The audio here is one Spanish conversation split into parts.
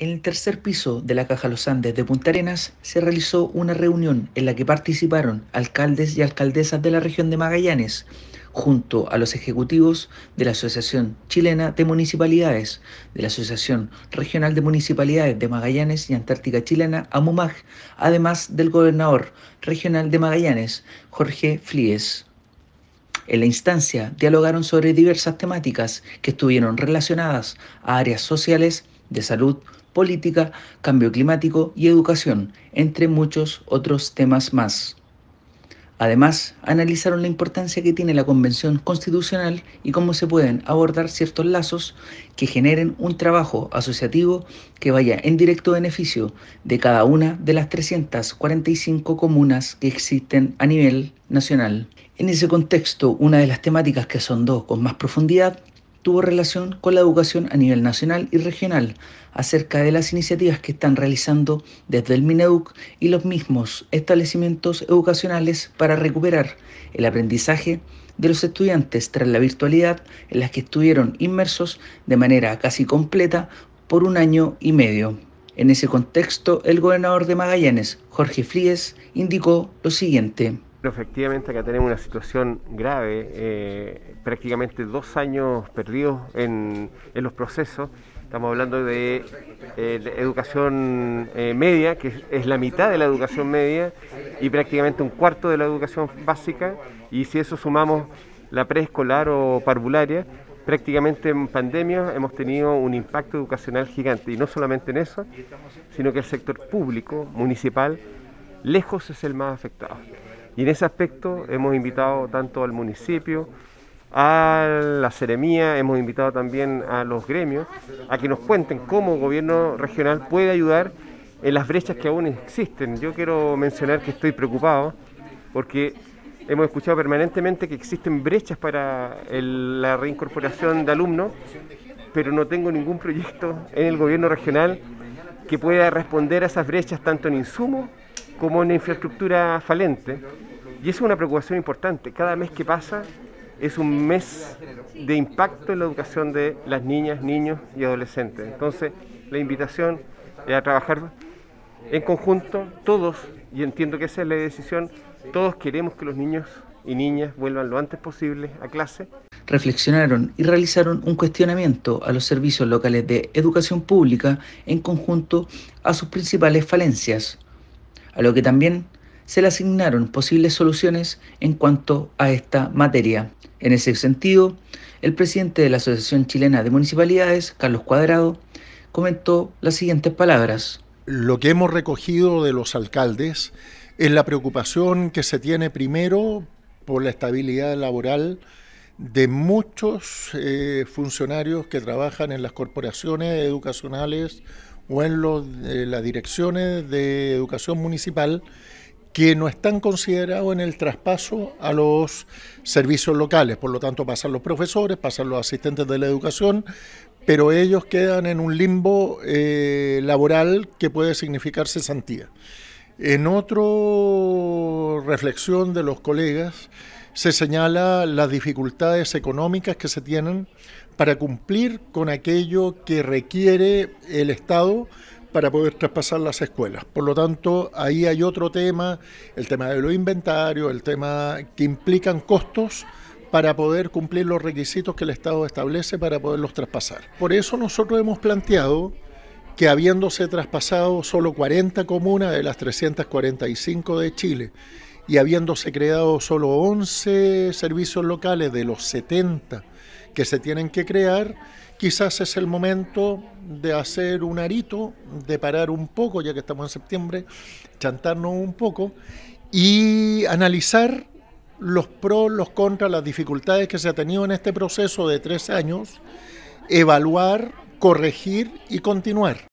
En el tercer piso de la Caja Los Andes de Punta Arenas se realizó una reunión en la que participaron alcaldes y alcaldesas de la región de Magallanes, junto a los ejecutivos de la Asociación Chilena de Municipalidades, de la Asociación Regional de Municipalidades de Magallanes y Antártica Chilena, AMUMAG, además del gobernador regional de Magallanes, Jorge Flies. En la instancia dialogaron sobre diversas temáticas que estuvieron relacionadas a áreas sociales, de salud, política, cambio climático y educación, entre muchos otros temas más. Además, analizaron la importancia que tiene la Convención Constitucional y cómo se pueden abordar ciertos lazos que generen un trabajo asociativo que vaya en directo beneficio de cada una de las 345 comunas que existen a nivel nacional. En ese contexto, una de las temáticas que sondó con más profundidad tuvo relación con la educación a nivel nacional y regional acerca de las iniciativas que están realizando desde el Mineduc y los mismos establecimientos educacionales para recuperar el aprendizaje de los estudiantes tras la virtualidad en las que estuvieron inmersos de manera casi completa por un año y medio. En ese contexto, el gobernador de Magallanes, Jorge Fríes, indicó lo siguiente efectivamente acá tenemos una situación grave, eh, prácticamente dos años perdidos en, los procesos. Estamos hablando de, eh, educación eh, media, que es, es, la mitad de la educación media y prácticamente un cuarto de la educación básica. Y si eso sumamos la preescolar o parvularia, prácticamente en pandemia hemos tenido un impacto educacional gigante. Y no solamente en eso, sino que el sector público, municipal, lejos es el más afectado. Y en ese aspecto hemos invitado tanto al municipio, a la Ceremía, hemos invitado también a los gremios a que nos cuenten cómo el gobierno regional puede ayudar en las brechas que aún existen. Yo quiero mencionar que estoy preocupado porque hemos escuchado permanentemente que existen brechas para la reincorporación de alumnos, pero no tengo ningún proyecto en el gobierno regional que pueda responder a esas brechas tanto en insumo como una infraestructura falente. Y eso es una preocupación importante. Cada mes que pasa es un mes de impacto en la educación de las niñas, niños y adolescentes. Entonces, la invitación es a trabajar en conjunto, todos, y entiendo que esa es la decisión, todos queremos que los niños y niñas vuelvan lo antes posible a clase. Reflexionaron y realizaron un cuestionamiento a los servicios locales de educación pública en conjunto a sus principales falencias, a lo que también se le asignaron posibles soluciones en cuanto a esta materia. En ese sentido, el presidente de la Asociación Chilena de Municipalidades, Carlos Cuadrado, comentó las siguientes palabras. Lo que hemos recogido de los alcaldes es la preocupación que se tiene primero por la estabilidad laboral de muchos eh, funcionarios que trabajan en las corporaciones educacionales o en eh, las direcciones de educación municipal que no están considerados en el traspaso a los servicios locales. Por lo tanto, pasan los profesores, pasan los asistentes de la educación, pero ellos quedan en un limbo eh, laboral que puede significar cesantía. En otra reflexión de los colegas, se señala las dificultades económicas que se tienen para cumplir con aquello que requiere el Estado para poder traspasar las escuelas. Por lo tanto, ahí hay otro tema, el tema de los inventarios, el tema que implican costos para poder cumplir los requisitos que el Estado establece para poderlos traspasar. Por eso nosotros hemos planteado que habiéndose traspasado solo 40 comunas de las 345 de Chile y habiéndose creado solo 11 servicios locales de los 70 que se tienen que crear, quizás es el momento de hacer un arito, de parar un poco, ya que estamos en septiembre, chantarnos un poco y analizar los pros, los contras, las dificultades que se ha tenido en este proceso de tres años, evaluar, corregir y continuar.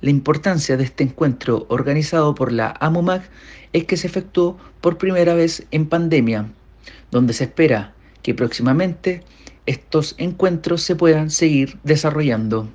La importancia de este encuentro organizado por la AMUMAC es que se efectuó por primera vez en pandemia, donde se espera que próximamente estos encuentros se puedan seguir desarrollando.